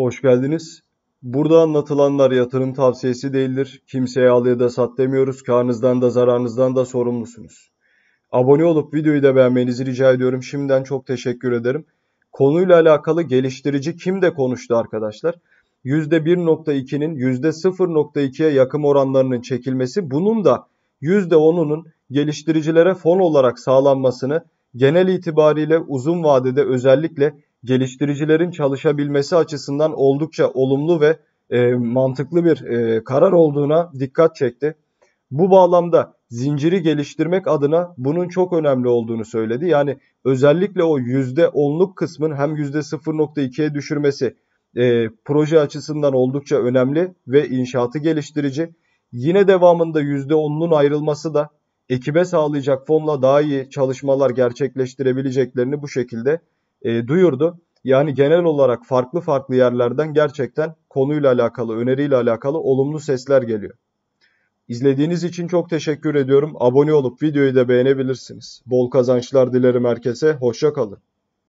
Hoş geldiniz. Burada anlatılanlar yatırım tavsiyesi değildir. Kimseye al ya da sat demiyoruz. Karnınızdan da zararınızdan da sorumlusunuz. Abone olup videoyu da beğenmenizi rica ediyorum. Şimdiden çok teşekkür ederim. Konuyla alakalı geliştirici kim de konuştu arkadaşlar. %1.2'nin %0.2'ye yakın oranlarının çekilmesi bunun da %10'unun geliştiricilere fon olarak sağlanmasını genel itibariyle uzun vadede özellikle geliştiricilerin çalışabilmesi açısından oldukça olumlu ve e, mantıklı bir e, karar olduğuna dikkat çekti. Bu bağlamda zinciri geliştirmek adına bunun çok önemli olduğunu söyledi. Yani özellikle o %10'luk kısmın hem %0.2'ye düşürmesi e, proje açısından oldukça önemli ve inşaatı geliştirici. Yine devamında %10'unun ayrılması da ekibe sağlayacak fonla daha iyi çalışmalar gerçekleştirebileceklerini bu şekilde e, duyurdu. Yani genel olarak farklı farklı yerlerden gerçekten konuyla alakalı, öneriyle alakalı olumlu sesler geliyor. İzlediğiniz için çok teşekkür ediyorum. Abone olup videoyu da beğenebilirsiniz. Bol kazançlar dilerim herkese. Hoşça kalın.